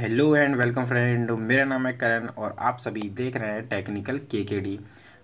hello and welcome friend मेरा नाम है करण और आप सभी देख रहे हैं टेक्निकल के के डी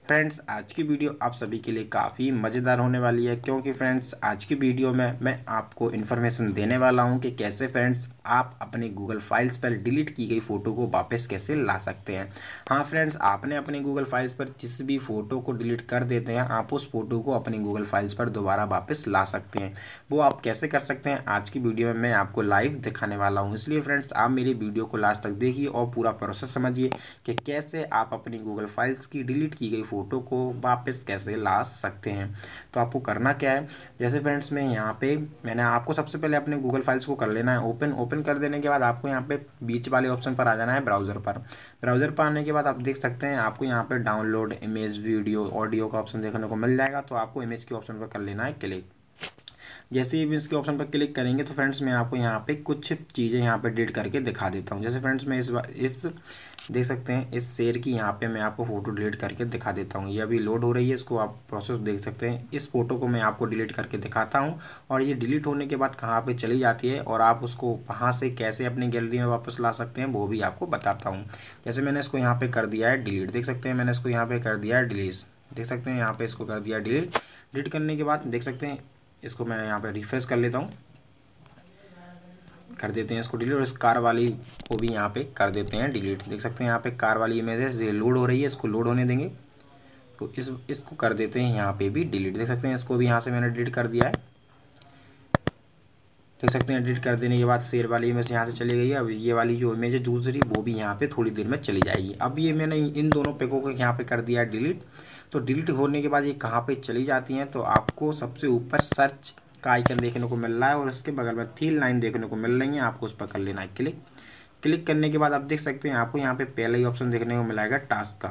फ्रेंड्स आज की वीडियो आप सभी के लिए काफ़ी मज़ेदार होने वाली है क्योंकि फ्रेंड्स आज की वीडियो में मैं आपको इन्फॉर्मेशन देने वाला हूं कि कैसे फ्रेंड्स आप अपने गूगल फाइल्स पर डिलीट की गई फ़ोटो को वापस कैसे ला सकते हैं हाँ फ्रेंड्स आपने अपने गूगल फाइल्स पर जिस भी फ़ोटो को डिलीट कर देते हैं आप उस फोटो को अपने गूगल फाइल्स पर दोबारा वापस ला सकते हैं वो आप कैसे कर सकते हैं आज की वीडियो में मैं आपको लाइव दिखाने वाला हूँ इसलिए फ्रेंड्स आप मेरी वीडियो को लास्ट तक देखिए और पूरा प्रोसेस समझिए कि कैसे आप अपनी गूगल फाइल्स की डिलीट की गई फ़ोटो को वापस कैसे ला सकते हैं तो आपको करना क्या है जैसे फ्रेंड्स मैं यहाँ पे मैंने आपको सबसे पहले अपने गूगल फाइल्स को कर लेना है ओपन ओपन कर देने के बाद आपको यहाँ पे बीच वाले ऑप्शन पर आ जाना है ब्राउज़र पर ब्राउज़र पर आने के बाद आप देख सकते हैं आपको यहाँ पर डाउनलोड इमेज वीडियो ऑडियो का ऑप्शन देखने को मिल जाएगा तो आपको इमेज के ऑप्शन पर कर लेना है क्लिक जैसे ही इसके ऑप्शन पर क्लिक करेंगे तो फ्रेंड्स मैं आपको यहाँ पे कुछ चीज़ें यहाँ पे डिलीट करके दिखा देता हूँ जैसे फ्रेंड्स मैं इस बार इस देख सकते हैं इस शेयर की यहाँ पे मैं आपको फ़ोटो डिलीट करके दिखा देता हूँ ये अभी लोड हो रही है इसको आप प्रोसेस देख सकते हैं इस फोटो को मैं आपको डिलीट करके दिखाता हूँ और ये डिलीट होने के बाद कहाँ पर चली जाती है और आप उसको कहाँ से कैसे अपनी गैलरी में वापस ला सकते हैं वो भी आपको बताता हूँ जैसे मैंने इसको यहाँ पर कर दिया है डिलीट देख सकते हैं मैंने इसको यहाँ पर कर दिया है डिलीट देख सकते हैं यहाँ पर इसको कर दिया डिलीट डिलीट करने के बाद देख सकते हैं इसको मैं यहाँ पर रिफ्रेश कर लेता हूँ कर देते हैं इसको डिलीट और इस कार वाली को भी यहाँ पे कर देते हैं डिलीट देख सकते हैं यहाँ पे कार वाली इमेज है ये लोड हो रही है इसको लोड होने देंगे तो इस इसको कर देते हैं यहाँ पे भी डिलीट देख सकते हैं इसको भी यहाँ से मैंने डिलीट कर दिया है देख सकते हैं एडिट कर देने के बाद शेर वाली इमेज यहाँ से चली गई अब ये वाली जो इमेज है दूसरी वो भी यहाँ पे थोड़ी देर में चली जाएगी अब ये मैंने इन दोनों पेकों को यहाँ पे कर दिया है डिलीट तो डिलीट होने के बाद ये कहाँ पे चली जाती हैं तो आपको सबसे ऊपर सर्च का आइकन देखने को मिल रहा है और उसके बगल में थी लाइन देखने को मिल रही है आपको उस पर कर लेना है क्लिक क्लिक करने के बाद आप देख सकते हैं आपको यहाँ पे पहला ही ऑप्शन देखने को मिलाएगा टास्क का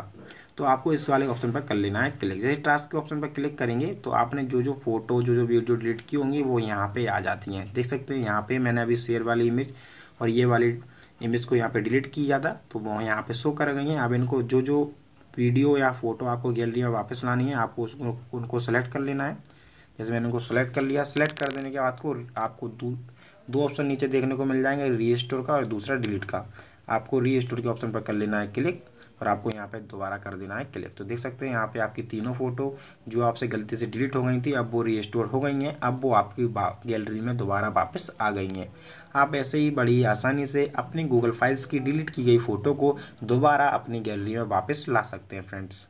तो आपको इस वाले ऑप्शन पर कर लेना है क्लिक जैसे टास्क के ऑप्शन पर क्लिक करेंगे तो आपने जो जो फोटो जो जो वीडियो डिलीट की होंगी वो यहाँ पे आ जाती हैं देख सकते हैं यहाँ पे मैंने अभी शेयर वाली इमेज और ये वाली इमेज को यहाँ पे डिलीट किया था तो वो यहाँ पे शो कर गई हैं अब इनको जो जो वीडियो या फोटो आपको गैलरी में वापस लानी है आपको उसको उनको सेलेक्ट कर लेना है जैसे मैंने उनको सेलेक्ट कर लिया सेलेक्ट कर देने के बाद को आपको दो ऑप्शन नीचे देखने को मिल जाएंगे रीस्टोर का और दूसरा डिलीट का आपको रीस्टोर के ऑप्शन पर कर लेना है क्लिक और आपको यहाँ पे दोबारा कर देना है क्लिक तो देख सकते हैं यहाँ पे आपकी तीनों फ़ोटो जो आपसे गलती से डिलीट हो गई थी अब वो रीस्टोर हो गई हैं अब वो आपकी गैलरी में दोबारा वापस आ गई हैं आप ऐसे ही बड़ी आसानी से अपनी गूगल फाइल्स की डिलीट की गई फ़ोटो को दोबारा अपनी गैलरी में वापस ला सकते हैं फ्रेंड्स